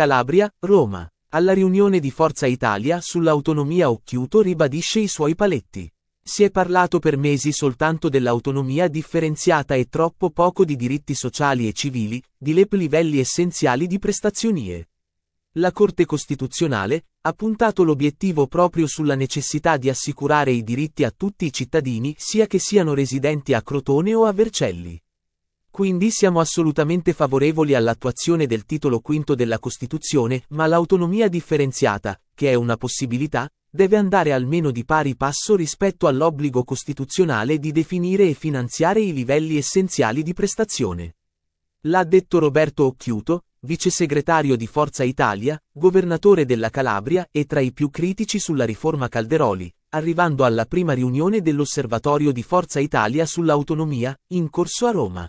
Calabria, Roma. Alla riunione di Forza Italia sull'autonomia Occhiuto ribadisce i suoi paletti. Si è parlato per mesi soltanto dell'autonomia differenziata e troppo poco di diritti sociali e civili, di LEP livelli essenziali di prestazionie. La Corte Costituzionale ha puntato l'obiettivo proprio sulla necessità di assicurare i diritti a tutti i cittadini sia che siano residenti a Crotone o a Vercelli. Quindi siamo assolutamente favorevoli all'attuazione del titolo V della Costituzione, ma l'autonomia differenziata, che è una possibilità, deve andare almeno di pari passo rispetto all'obbligo costituzionale di definire e finanziare i livelli essenziali di prestazione. L'ha detto Roberto Occhiuto, vice segretario di Forza Italia, governatore della Calabria e tra i più critici sulla riforma Calderoli, arrivando alla prima riunione dell'osservatorio di Forza Italia sull'autonomia, in corso a Roma.